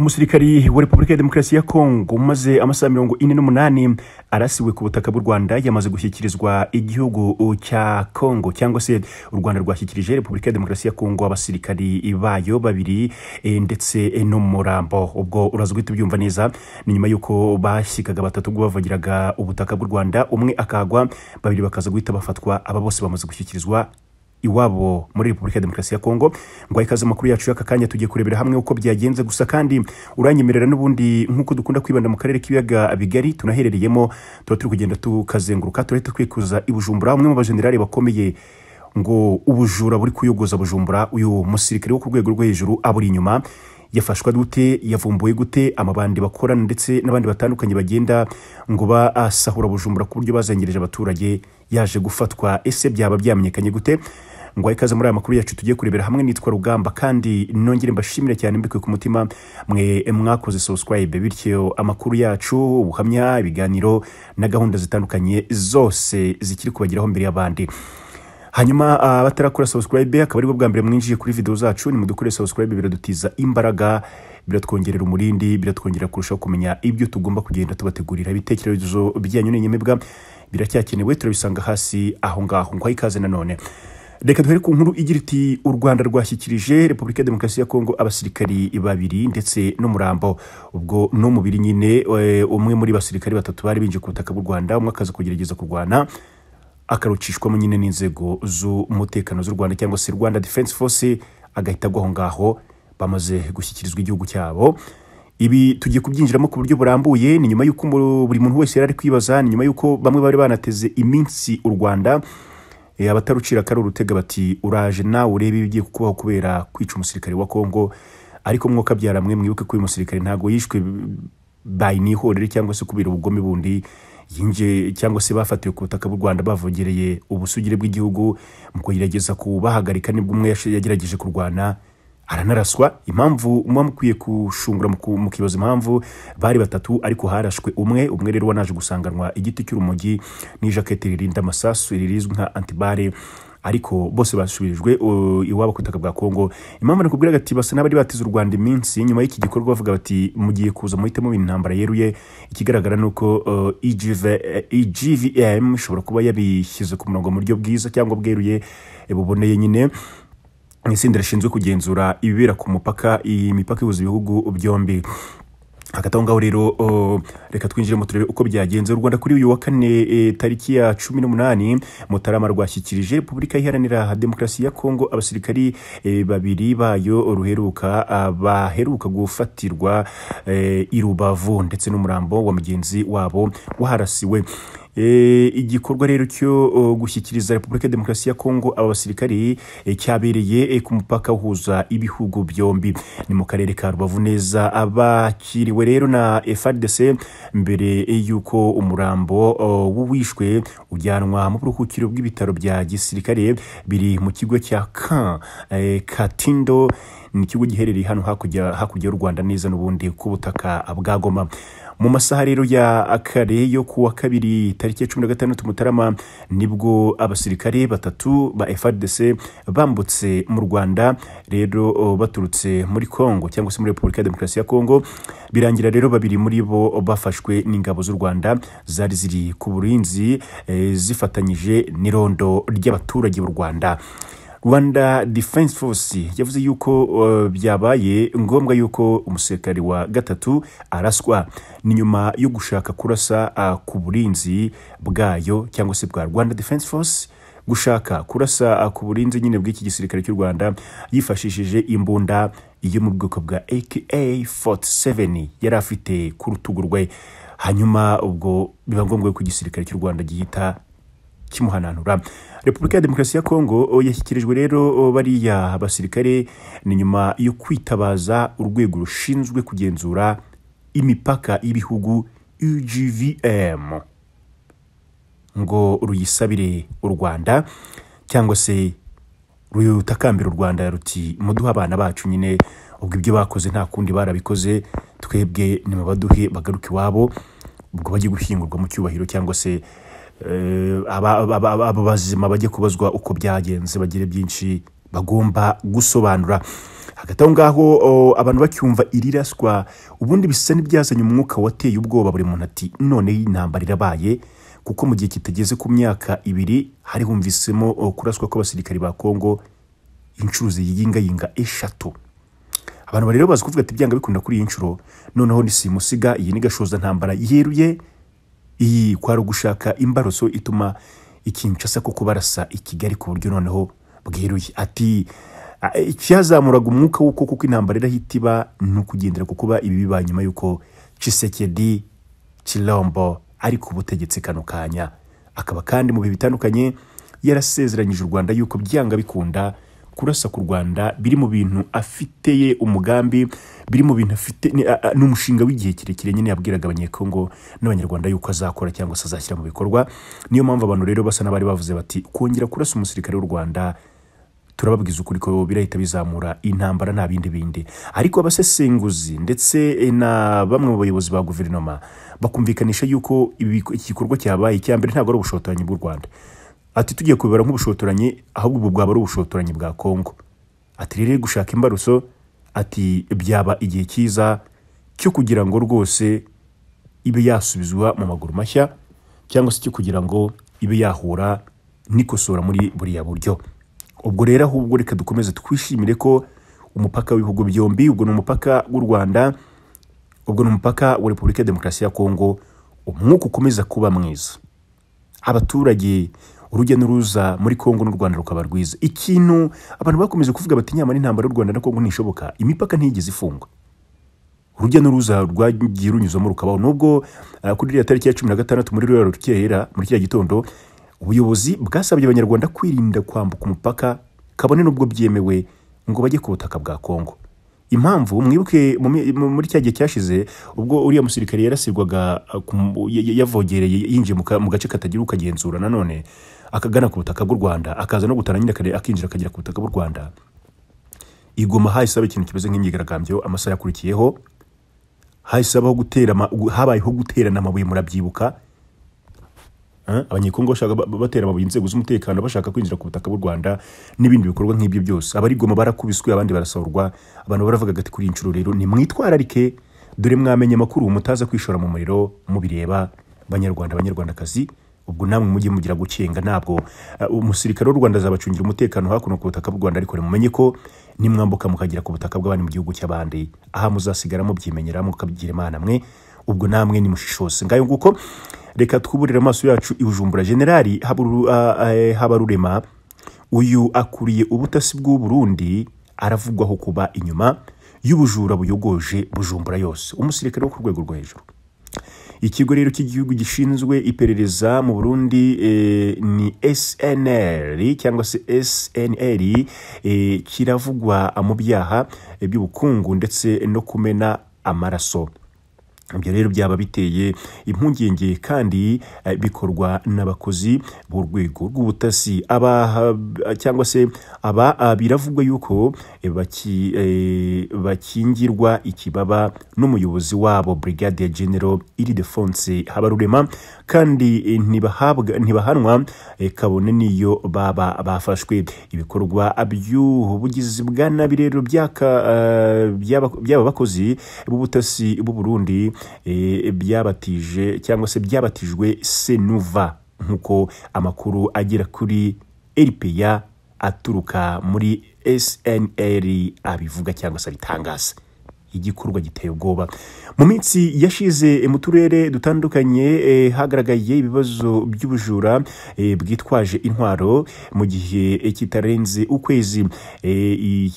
umusirikari wa repubulika ya demokarasi ya kongo umaze amasaha mirongo ine n'umunani arasiwe ku butaka bw'u rwanda yamaze gushyikirizwa igihugu uh, cya kongo cyangwa se u rwanda rwashyikirije repubulika ya demokarasi ya kongo abasirikari bayo babiri e, ndetse e, n'umurambo ubwo uraza guhita ubyumva neza ni nyuma y'uko bashyikaga batatu ubwo bavugiraga ubutaka bw'u rwanda umwe akagwa babiri bakaza guhita bafatwa aba bose bamaze gushyikirizwa iwabo muri repubulika ya demokarasi ya kongo ngo ikaze amakuru yacu y'aka kanya tugiye kurebera hamwe uko byagenze gusa kandi uranyemerera n'ubundi nk'uko dukunda kwibanda mu karere k'ibiyaga bigari tunaherereyemo tuba turi kugenda tukazenguruka turahita twikuza i bujumbura umwe mu bajenerali bakomeye ngo ubujura buri kuyogoza bujumbura uyu musirikare wo ku rwego rwo hejuru abura inyuma yafashwa gute yavumbuye gute amabandi bakorana ndetse n'abandi batandukanye bagenda ngo basahura bujumbura ku buryo bazengereje abaturage yaje gufatwa ese byaba byamenyekanye gute ngo ikaze muri aya makuru yacu tugiye kurebera hamwe nitwa rugamba kandi nongere mbashimire cyane mbikuye ku mutima mwe mwakoze subscribe bityo amakuru yacu ubuhamya ibiganiro na gahunda zitandukanye zose zikiri kubageraho mbere y'abandi hanyuma abatarakora ah, uh, subscribe akaba aribwo bwa mbere mwinjiye kuri video zacu nimudukore subscribe biradutiza imbaraga biratwongerera umurindi biratwongerera kurushaho kumenya ibyo tugomba kugenda tubategurira ibitekerezo byanyu n'inyemebwa biracyakenewe turabisanga hasi aho ngaho ngo ikaze nanone reka duhere ku nkuru igira iti u rwanda rwashyikirije repubulika ya demokarasi ya kongo abasirikari babiri ndetse n'umurambo ubwo no mu nyine eh, umwe muri basirikari batatu bari binjiye ku butaka bw'u rwanda umwe akaza kugerageza kurwana akarucishwamo nyine n'inzego z'umutekano z'u rwanda cyangwa se rwanda defense force agahita agwa aho ngaho bamaze gushyikirizwa igihugu cyabo ibi tugiye kubyinjiramo ku buryo burambuye ni nyuma y'uko buri muntu wese yari ari kwibaza ni nyuma y'uko bamwe bari banateze iminsi u rwanda Eh, abatarucira ari urutega bati uraje nawe urebe ibigiye kukubaho kubera kwica umusirikare wa congo ariko mwokabyara byaramwe mwibuke ko uyu musirikare ntabwo yishwe bayinihorere cyangwa se kubera ubugome bundi yinjiye cyangwa se bafatiwe ku butaka bw'u rwanda bavogereye ubusugire bw'igihugu mu kugerageza kubahagarika nibwo umwe yagerageje kurwana aranaraswa impamvu muba mukwiye gushungura mukibaza impamvu bari batatu ariko harashwe umwe umwe rero wanaje gusanganwa igiti cy'urumogi n'ijaketi ririnda amasasu ririzwi nka antibare ariko bose basubijwe iwabo ku butaka bwa kongo impamvu nakubwira ati basa n'abari batize u rwanda iminsi nyuma y'iki gikorwa bavuga bati mugiye kuza muhitamo ibintu intambara yeruye ikigaragara ni uko egvm ishobora kuba yabishyize ku murongo mu buryo bwiza cyangwa bweruye e, buboneye nyine itsinda rishinzwe kugenzura ibibera ku mupaka iyi mipaka ihuza ibihugu byombi hagati aho ngaho rero reka twinjire mu turebe uko byagenze u rwanda kuri uyu wa kane e, tariki ya cumi n'umunani mutarama rwashyikirije repubulika iharanira demokarasi ya kongo abasirikari e, babiri bayo ruheruka baheruka gufatirwa e, i rubavu ndetse n'umurambo wa mugenzi wabo waharasiwe Eh, igikorwa rero cyo gushyikiriza repubulika ya demokarasi ya kongo abasirikare eh, basirikare cyabereye eh, ku mupaka uhuza ibihugu byombi ni mu karere ka rubavu neza abakiriwe rero na frdc mbere y'uko umurambo w'uwishwe ujyanwa mu buruhukiro bw'ibitaro bya gisirikare biri mu kigo cya kan katindo ni ikigo giherereye hano hakurya y'u rwanda neza n'ubundi ku butaka bwa mu masaha rero ya kare yo kuwa kabiri tariki ya cumi na gatandatu mutarama nibwo abasirikare batatu ba FARDC bambutse mu Rwanda rero baturutse muri Congo cyangwa se muri Repubulika ya Demokarasi ya Congo birangira rero babiri muri bo bafashwe n'ingabo z'u Rwanda zari ziri ku burinzi eh, zifatanyije n'irondo ry'abaturage b'u Rwanda rwanda defense force yavuze yuko uh, byabaye ngombwa yuko umusirikari wa gatatu araswa ni nyuma yo gushaka kurasa uh, ku burinzi bwayo cyangwa se bwa rwanda defense force gushaka kurasa uh, ku burinzi nyine bw'iki gisirikare cy'u rwanda yifashishije imbunda iyo mu bwoko bwa aka fort 47 yari afite ku rutugu rwe hanyuma ubwo biba ngombwa ko igisirikare cy'u rwanda gihita kimuhananura repubulika ya demokarasi ya kongo yashyikirijwe rero bariya basirikare ni nyuma yo kwitabaza urwego rushinzwe kugenzura imipaka y'ibihugu ugvm ngo ruyisabire u rwanda cyangwa se rutakambira u rwanda ruti muduhe abana bacu nyine ubwo ibyo bakoze nta kundi barabikoze twebwe ni baduhe bagaruke iwabo ubwo bajye gushyingurwa mu cyubahiro cyangwa se Eh, aba bazima bajye kubazwa uko byagenze bagire byinshi bagomba gusobanura hagati aho ngaho abantu bacyumva iriraswa ubundi bisa n'ibyazanye umwuka wateye ubwoba buri muntu ati none intambara irabaye kuko mu gihe kitageze ku myaka ibiri hari humvisemo kuraswa kw'abasirikari ba kongo inshuro ziyingayinga eshatu abantu rero bazi kuvuga ati byanga bikunda kuri iyi nshuro noneho ni simusiga iyi ni gashoza ntambara yeruye iyi kwari ugushaka imbaroso ituma ikinshasa ko barasa i kigali ku buryo noneho bweruye ati e, icyazamuraga umwuka w'uko kuko intambara irahita iba ni ukugendera ku kuba ibi bibaye nyuma y'uko Chisekedi Chilombo ari ku butegetsi kano kanya akaba kandi mu bihe bitandukanye yarasezeranyije u rwanda y'uko byanga bikunda kurasa ku rwanda biri mu bintu afiteye umugambi biri mu bintu afite n'umushinga w'igihe kirekire nyine yabwiraga abanyekongo n'abanyarwanda yuko azakora cyangwa se azashyira mu bikorwa niyo mpamvu abantu rero basa n'abari bavuze bati kongera kurasa umusirikare w'u rwanda turababwiza ukuri ko birahita bizamura intambara nta bindi bindi ariko abasesenguzi ndetse e, na bamwe mu bayobozi ba guverinoma bakumvikanisha yuko igikorwa cyabaye icya mbere ntabwo ari ubushotoranyi bw'u rwanda ati tugiye kubibara nk'ubushotoranyi ahubwo ubu bwaba ari ubushotoranyi bwa kongo ati rero gushaka imbarutso ati byaba igihe cyiza cyo kugira ngo rwose ibe yasubizwa mu maguru mashya cyangwa se cyo kugira ngo ibe yahura n'ikosora muri buriya buryo ubwo rero ahubwo reka dukomeze twishimire ko umupaka w'ibihugu byombi ubwo ni umupaka w'u rwanda ubwo ni umupaka wa repubulika ya demokarasi ya kongo umwuka ukomeza kuba mwiza abaturage urujya n'uruza muri kongo n'u rwanda rukaba rwiza ikintu abantu bakomeje kuvuga bati nyamara intambara y'u rwanda na kongo ntishoboka imipaka ntigeze ifungwa urujya n'uruza rwagiye runyuzamo rukabaho nubwo ah, kuri iriya tariki ya cumi na gatandatu muri ruriya rukera muri kiriya gitondo ubuyobozi bwasabye abanyarwanda kwirinda kwambuka umupaka kabone n'ubwo byemewe ngo bajye ku butaka bwa kongo impamvu mwibuke muri cya gihe cyashize ubwo uriya musirikare yarasirwaga uh, yavogereye yinjiye mu gace katagira ukagenzura nanone akagana ku butaka bw'u rwanda akaza no gutana nyine akinjira akagera ku butaka bw'u rwanda igoma hahise haba ikintu kimeze nk'imyigaragambyo amasaha yakurikiyeho hahise habayeho guterana amabuye murabyibuka abanyekongo batera amabuye inzego z'umutekano bashaka kwinjira ku butaka bw'u rwanda n'ibindi bikorwa nk'ibyo byose abari goma barakubiswe abandi barasaurwa abantu baravuga ati kuri iyi nshuro rero nimwitwararike dore mwamenye amakuru mutaza kwishora mu muriro mubireba banyarwanda banyarwandakazi ubwo namwe mujye mugira gukenga ntabwo uh, umusirikare w'u rwanda azabacungira umutekano hakuno ku butaka bw'u rwanda ariko mumenye ko nimwambuka mukagera ku butaka bw'abandi mu gihugu cy'abandi aha muzasigara mubyimenyera mukabigira imana mwe ubwo namwe nimushishose ngayo nguko reka twuburire amaso yacu i Bujumbura generali habarurema uyu akuriye ubutasi bw'u Burundi aravugwaho kuba inyuma y'ubujura buyogoje bujumbura yose umusirikare wo ku rwego rwo hejuru ikigo rero cy'igihugu gishinzwe iperereza mu Burundi e, ni SNR cyangwa se SNR e, kiravugwa mu byaha e, by'ubukungu ndetse no kumena amaraso ibyo rero byaba biteye impungenge kandi eh, bikorwa n'abakozi b'urwego rw'ubutasi cyangwa se aba eh, biravugwa yuko eh, bakingirwa ikibaba n'umuyobozi wabo brigade general defonse habarurema kandi ntibahanwa kabone n'iyo baba bafashwe ibikorwa by'ubugizi bwa nabi rero by'aba bakozi b'ubutasi b'u Burundi Eh, byabatije cyangwa se byabatijwe senuva nk'uko amakuru agera kuri eripeya aturuka muri snr abivuga cyangwa se abitangaza igikorwa giteye ubwoba mu minsi yashize eh, mu turere dutandukanye eh, hagaragaye ibibazo by'ubujura eh, bwitwaje intwaro mu gihe kitarenze ukwezi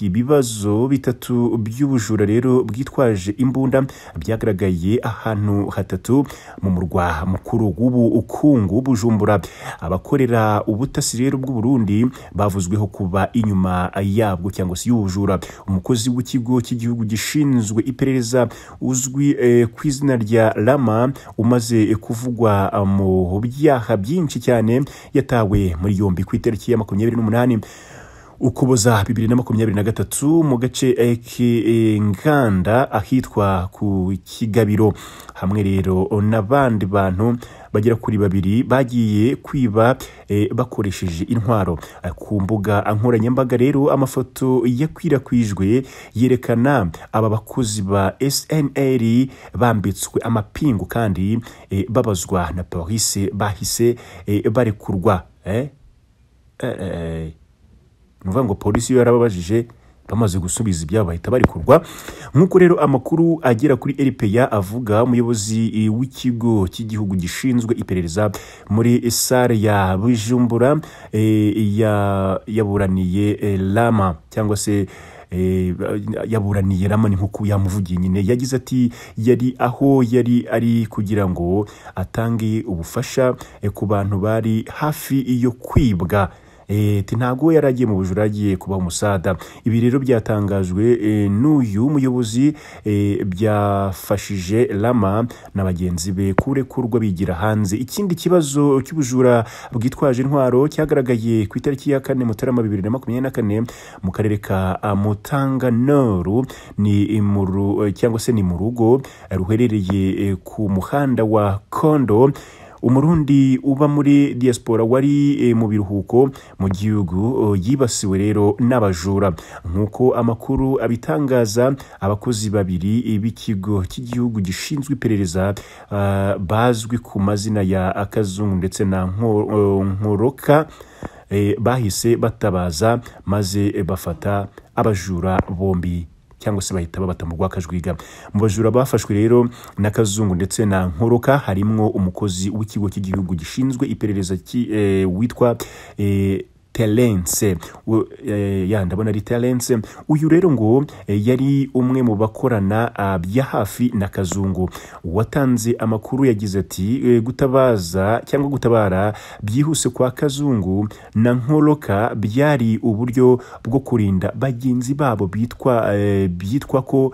ibibazo bitatu by'ubujura rero bwitwaje imbunda byagaragaye ahantu hatatu mu murwa mukuru w'ubukungu bujumbura abakorera ubutasi rero bw'uburundi bavuzweho kuba inyuma yabwo cyangwa se y'ubujura umukozi w'ikigo cy'igihugu gishinzwe ushinzwe iperereza uzwi eh, ku izina rya rama umaze eh, kuvugwa ah, mu byaha byinshi cyane yatawe muri yombi ku itariki ya makumyabiri n'umunani ukuboza bibiri na makumyabiri na gatatu mu gace eh, k'inganda eh, ahitwa ku kigabiro hamwe rero n'abandi bantu bagera kuri babiri bagiye kwiba eh, bakoresheje intwaro ku mbuga nkoranyambaga rero amafoto yakwirakwijwe yerekana aba bakozi ba snl bambitswe amapingu kandi babazwa na polisi bahise barekurwa ni ngo polisi iyo yarababajije bamaze gusubiza ibyabo bahita barikurwa nk'uko rero amakuru agera kuri eripeya avuga umuyobozi eh, w'ikigo cy'igihugu gishinzwe iperereza muri sare ya bujumbura eh, yaburaniye rama eh, cyangwa se yaburaniye rama ni nk'uko yamuvugiye nyine yagize ati yari aho yari ari kugira ngo atange ubufasha ku bantu bari hafi yo kwibwa Eh, ntabwo we yaragiye mu bujura agiye kuba umusada ibi rero byatangajwe eh, n'uyu muyobozi eh, byafashije rama na bagenzi be kurekurwa bigira hanze ikindi kibazo cy'ubujura bwitwaje intwaro cyagaragaye ku itariki ya kane mutarama bibiri na makumyabiri na kane mu karere ka mutanga noru ni cyangwa se ni mu rugo ruherereye ku muhanda wa kondo umurundi uba muri diaspora wari eh, mu biruhuko mu gihugu eh, yibasiwe rero n'abajura nk'uko amakuru abitangaza abakozi babiri eh, b'ikigo cy'igihugu gishinzwe iperereza bazwi ku mazina ya akazungu ndetse na nkoroka bahise batabaza maze bafata abajura bombi cyangwa se bahita babata mu rwakajugiga mu bajura bafashwe rero na kazungu ndetse na nkoroka harimo umukozi w'ikigo cy'igihugu gishinzwe iperereza eh, witwa eh, terence eh, ya ndabona ari terence uyu rero ngo eh, yari umwe mu bakorana ah, bya hafi na kazungu watanze amakuru yagize ati eh, gutabaza cyangwa gutabara byihuse kwa kazungu na nkoroka byari uburyo bwo kurinda bagenzi babo byitwa ko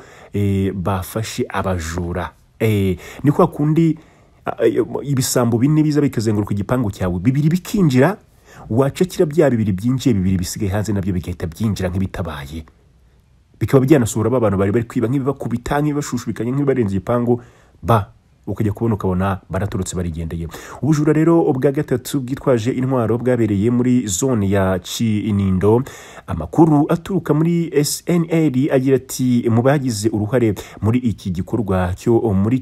bafashe abajura ni kwa kundi ah, ibisambo bine biza bikazenguruka igipangu cyawe bibiri bikinjira wacakira bya bibiri byinjiye bibiri bisigaye hanze nabyo bigahita byinjira nk'ibitabaye bikaba byanasohora ba bantu bari bari kwiba nk'ibibakubita nk'ibibashushubikanya nk'ibibarenze igipangu ba ukajya kubona ukabona baraturutse barigendeye ubujura rero ubwa gatatu bwitwaje intwaro bwabereye muri zone ya kinindo amakuru aturuka muri snl agira ati mu bagize uruhare muri iki gikorwa cyo muri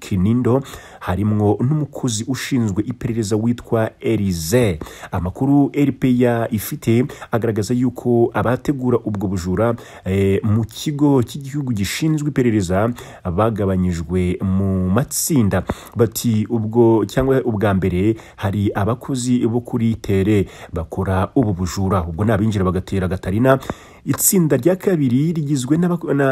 kinindo harimwo n'umukozi ushinzwe iperereza witwa elize amakuru eripeya ifite agaragaza yuko abategura ubwo bujura eh, mu kigo cy'igihugu gishinzwe iperereza bagabanyijwe mu matsinda bati ubwo cyangwa ubwa mbere hari abakozi bo kuri tere bakora ubu bujura ubwo ni abinjira bagatera gatarina itsinda rya kabiri rigizwe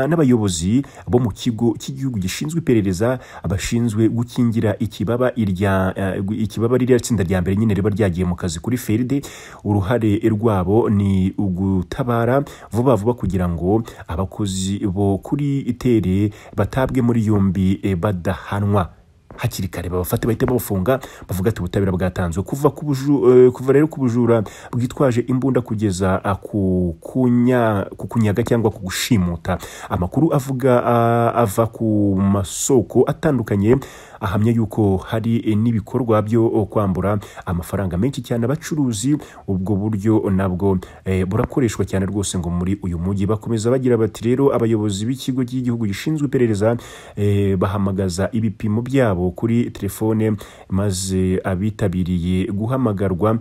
n'abayobozi bo mu kigo cy'igihugu gishinzwe iperereza abashinzwe gukingira ikibaba eh, ikibaba ririya tsinda rya mbere nyine riba ryagiye mu kazi kuri feride uruhare rwabo ni ugutabara vuba vuba kugira ngo abakozi bo kuri itere batabwe muri yombi eh, badahanwa hakiri kare babafate bahite bafunga bavuga ati ubutabera bwatanzwe kuva ku eh, kuva rero ku bujura bwitwaje imbunda kugeza ah, ku kunyaga cyangwa ku gushimuta amakuru avuga ah, ava ku masoko atandukanye ahamya yuko hari eh, n'ibikorwa byo eh, kwambura amafaranga menshi cyane abacuruzi ubwo buryo nabwo eh, burakoreshwa cyane rwose ngo muri uyu mujyi bakomeza bagira bati rero abayobozi b'ikigo cy'igihugu gishinzwe iperereza bahamagaza ibipimo byabo kuri telefone maze abitabiriye guhamagarwa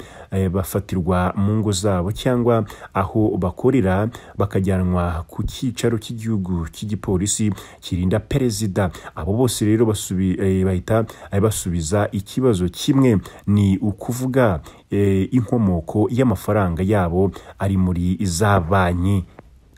bafatirwa mu ngo zabo cyangwa aho bakorera bakajyanwa ku cyicaro cy'igihugu cy'igipolisi kirinda perezida abo bose rero bahita basubiza ikibazo kimwe ni ukuvuga eh, inkomoko y'amafaranga yabo ari muri za banki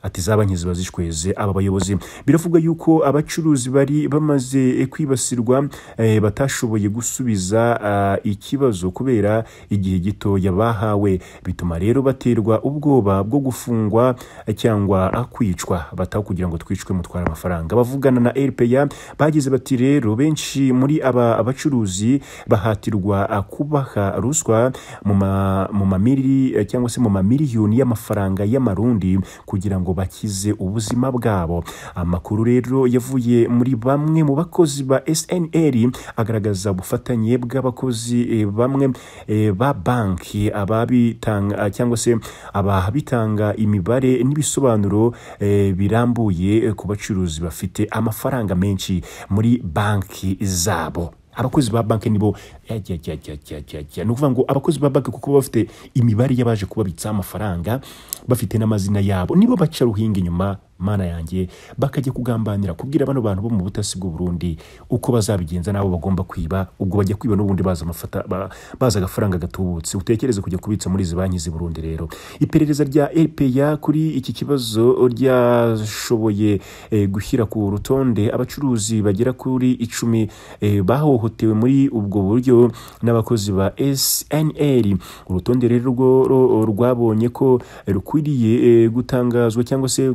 ati za banki ziba zishweze aba bayobozi biravuga yuko abacuruzi bari bamaze eh, kwibasirwa eh, batashoboye gusubiza eh, ikibazo kubera igihe gitoya bahawe bituma rero baterwa ubwoba bwo gufungwa cyangwa ah, kwicwa kugira ngo twicwe mutwara amafaranga bavugana na rpa bageze bati rero benshi muri aba bacuruzi bahatirwa ah, kubaha ruswa mu mamiri cyangwa se mu mamiliyoni y'amafaranga y'amarundi kugira ngo ngo bakize ubuzima bwabo amakuru rero yavuye muri bamwe mu bakozi ba SNL agaragaza ubufatanye bw'abakozi e, bamwe e, ba banki ababitanga cyangwa se ababitanga imibare n'ibisobanuro e, birambuye ku bacuruzi bafite amafaranga menshi muri banki zabo abakozi ba banki nibo ni ukuvuga ngo abakozi ba banki kuko bafite imibare y'abaje kubabitsaho amafaranga bafite n'amazina yabo nibo baca ruhinga inyuma mana yanjye bakajya kugambanira kubwira bano bantu bo mu butasi bwuburundi uko bazabigenza n'abo bagomba kwiba ubwo bajya kwiba n'ubundi baza baza agafaranga gatubutse utekereze kujya kubitsa muri izi banki z'i Burundi rero iperereza rya EPA kuri iki kibazo ryashoboye eh, gushyira ku rutonde abacuruzi bagera kuri icumi eh, bahohotewe muri ubwo buryo n'abakozi ba SNL urutonde rero rwabonye ko rukwiriye eh, gutangazwa cyangwa se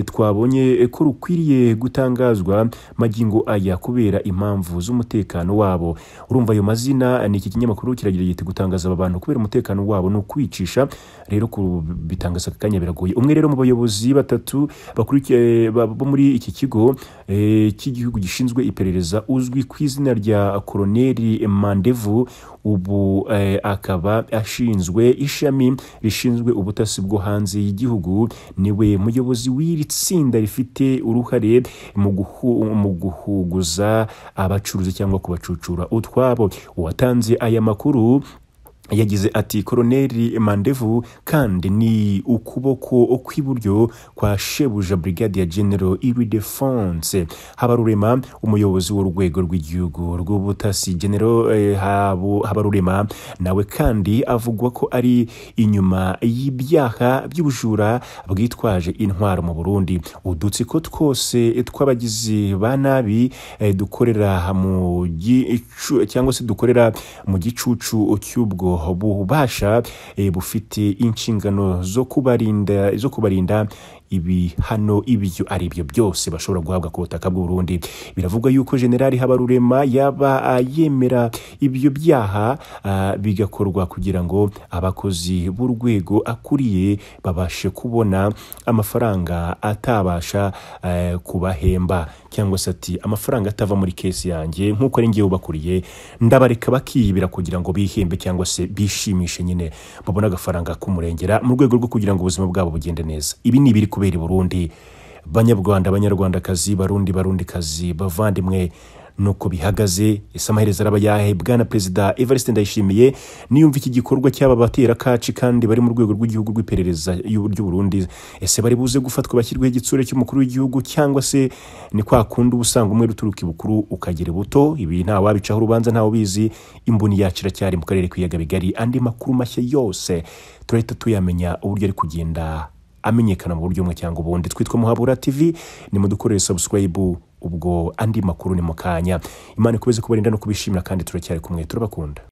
twabonye ko rukwiriye gutangazwa magingo aya kubera impamvu z'umutekano wabo urumva ayo mazina ni iki kinyamakuru kiragira giti gutangaza aba bantu kubera umutekano wabo ni ukwicisha rero kubitangaza aka kanya biragoye umwe rero mu bayobozi batatu bo muri iki kigo eh, cy'igihugu gishinzwe iperereza uzwi ku izina rya koroneri mandevu ubu eh, akaba ashinzwe ishami rishinzwe ubutasi bwo hanze y'igihugu niwe muyobozi w'iri tsinda rifite uruhare mu guhuguza abacuruzi cyangwa kubacucura utwabo uwatanze aya makuru yagize ati koroneri mandevu kandi ni ukuboko kw'iburyo kwa shebuja brigade ya genero iwi de fonse habarurema umuyobozi w'urwego rw'igihugu rw'ubutasi genero eh, habarurema nawe kandi avugwa ko ari inyuma y'ibyaha by'ubujura bwitwaje intwaro mu burundi udutsiko twose tw'abagizi ba nabi eh, dukorera mu cyangwa se dukorera mu gicucu cy'ubwo bubasha eh, bufite inshingano zo kubarinda zo kubarinda ibihano ibyo ari byo byose bashobora guhabwa ku butaka bw'u Burundi biravugwa yuko generali Habarurema yaba yemera ibyo byaha ah, bigakorwa kugira ngo abakozi b'urwego akuriye babashe kubona amafaranga atabasha eh, kubahemba cyangwa se ati amafaranga atava muri kesi yanjye nk'uko ari ngewe ubakuriye ndabareka bakiyibira kugira ngo bihembe cyangwa se bishimishe nyine babone agafaranga k'umurengera mu rwego rwo kugira ngo ubuzima bwabo bugende neza ibi ni ibiri kubera i burundi banyarwanda banyarwandakazi barundi barundikazi bavandimwe nuko bihagaze ese amaherezo araba yahe bwana perezida evariste ndayishimiye niyumva iki gikorwa cy'aba batera-kaci kandi bari mu rwego rw'igihugu rw'iperereza y'uburyo burundi ese bari buze gufatwa bashyirweho igitsure cy'umukuru w'igihugu cyangwa se ni kwa kundi uba umwe uturuka ibukuru ukagera ibuto ibi nta wabicaho urubanza ntawe ubizi imbuni yacira cyari mu karere k'ibiyaga bigari andi makuru mashya yose turahita tuyamenya uburyo ari kugenda amenyekana mu buryo bumwe cyangwa ubundi twitwa muhabura tv ni mudukorere subscribe ubwo andi makuru ni mu kanya imana ikomeze kubarinda no kubishimira kandi turacyari kumwe turabakunda